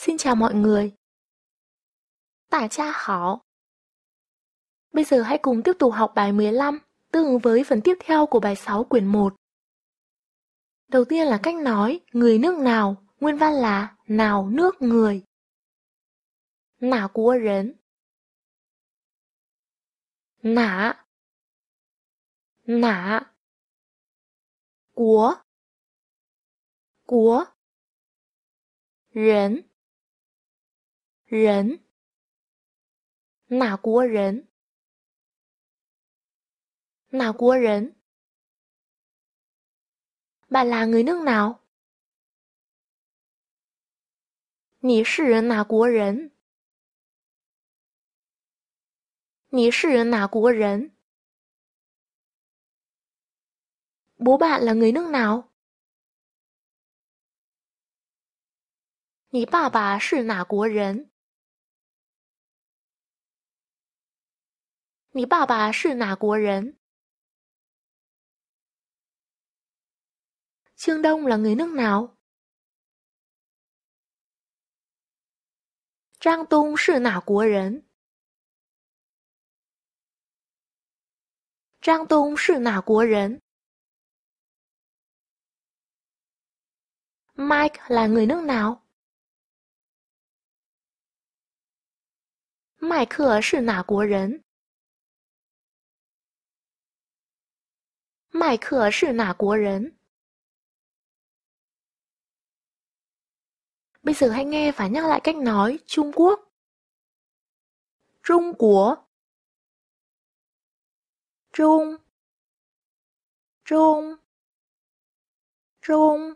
Xin chào mọi người. Tả cha hảo. Bây giờ hãy cùng tiếp tục học bài 15, tương ứng với phần tiếp theo của bài 6 quyển 1. Đầu tiên là cách nói người nước nào, nguyên văn là nào nước người. Nả của rến. Nả. Nả. Của. Của. Rến. 人哪国人？哪国人？bạn là người nước nào？你是哪国人？你是哪国人？bố bạn là người nước nào？你爸爸是哪国人？你爸爸是哪国人? Trương Đông là người nước nào? Trang Tung là nả quốc nhân? Trang Tung là nả quốc nhân? Mike là người nước nào? Mike là nả quốc nhân? 迈克是哪国人? Bây giờ hãy nghe và nhắc lại cách nói Trung Quốc. Trung Quốc Trung Trung Trung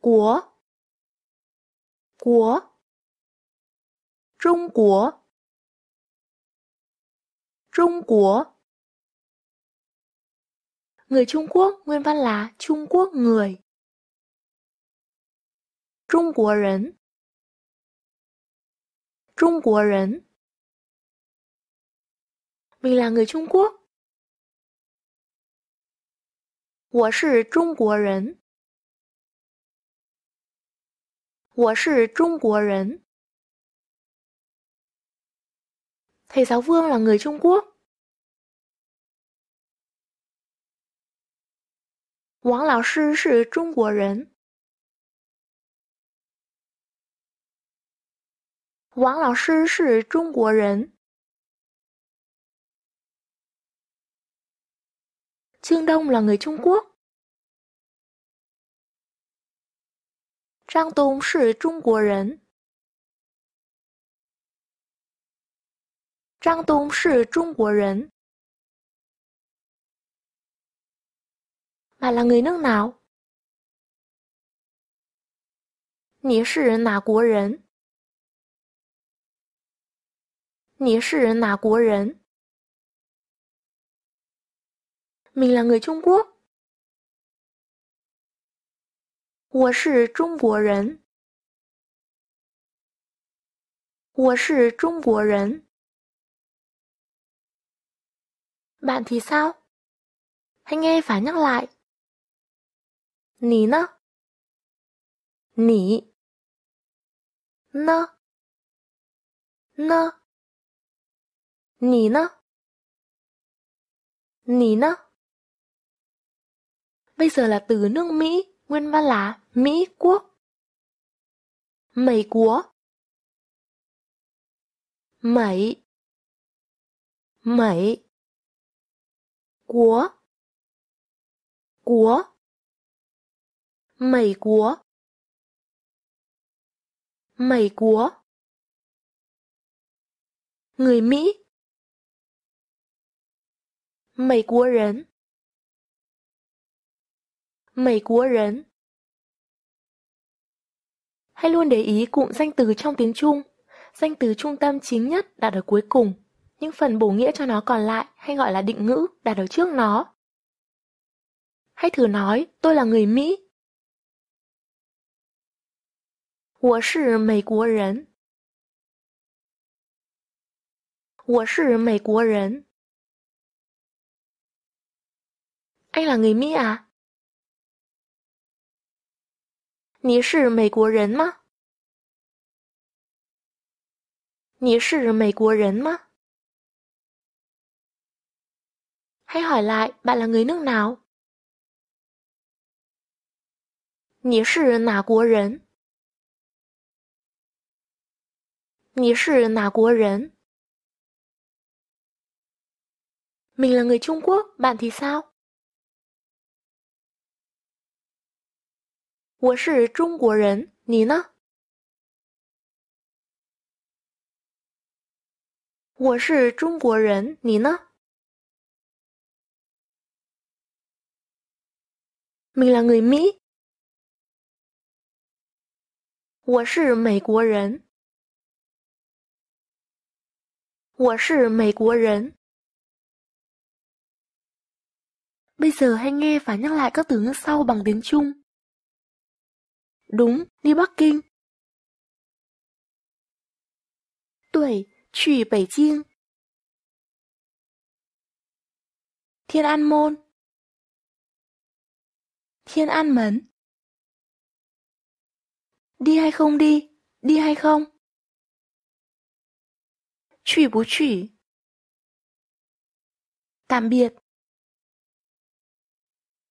Quốc Quốc Trung Quốc Trung Quốc Người Trung Quốc nguyên văn là Trung Quốc người. Trung Quốc nhân Trung Quốc Mình là người Trung Quốc. 我是中国人。我是中国人。Thầy giáo Vương là người Trung Quốc. 王老师是中国人。王老师是中国人。Trương đ ô 张东是中国人。张东是中国人。mà là người nước nào? Nì sư nà quốc rần? Nì sư nà quốc rần? Mình là người Trung Quốc. bạn thì sao? Hãy nghe và nhắc lại. 你呢？你呢？呢？你呢？你呢？Bây giờ là từ nước Mỹ, nguyên văn là Mỹ quốc. Mỹ quốc. Mỹ. Mỹ. Quốc. Quốc cúa, cúa, người Mỹ, Hãy luôn để ý cụm danh từ trong tiếng Trung. Danh từ trung tâm chính nhất đặt ở cuối cùng, những phần bổ nghĩa cho nó còn lại hay gọi là định ngữ đặt ở trước nó. Hãy thử nói tôi là người Mỹ 我是美国人。我是美国人。An là người Mỹ à？你是美国人吗？你是美国人吗？Hãy hỏi lại bạn là người nước nào？你是哪国人？你是哪国人？我是中国人。你呢？我是中国人。你呢？我是美国人。我是美国人. Bây giờ hãy nghe và nhắc lại các từ ngữ sau bằng tiếng Trung. Đúng, đi Bắc Kinh. Kinh. Thiên An Môn Thiên An Mấn Đi hay không đi? Đi hay không? 去不去？tạm biệt，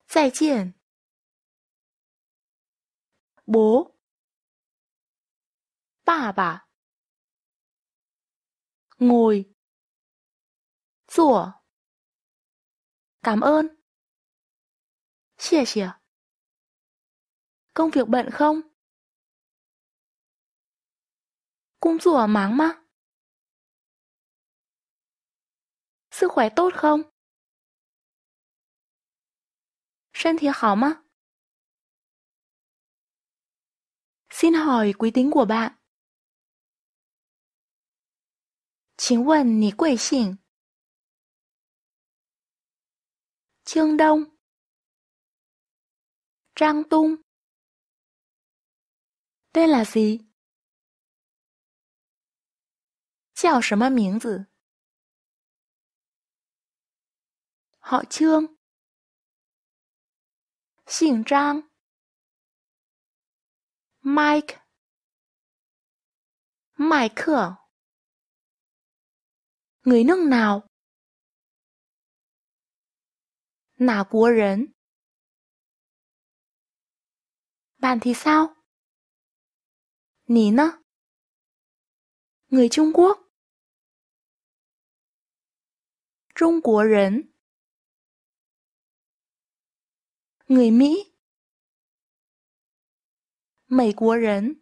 再见。bố, 爸爸 ngồi, 坐 cảm ơn, 谢谢 công việc bận không? 工作忙吗？sức khỏe tốt không? 身体好吗? Xin hỏi quý tính của bạn. 请问你贵姓? Trương Đông Trang Tung Tên là gì? 叫什么名字？Họ Trương. Xỉn Trang. Mike. Mài cửa. Người nước nào? Nà của rấn. Bạn thì sao? Ní nó. Người Trung Quốc. Trung Quốc rấn. người Mỹ. Mỹ Mỹ 国人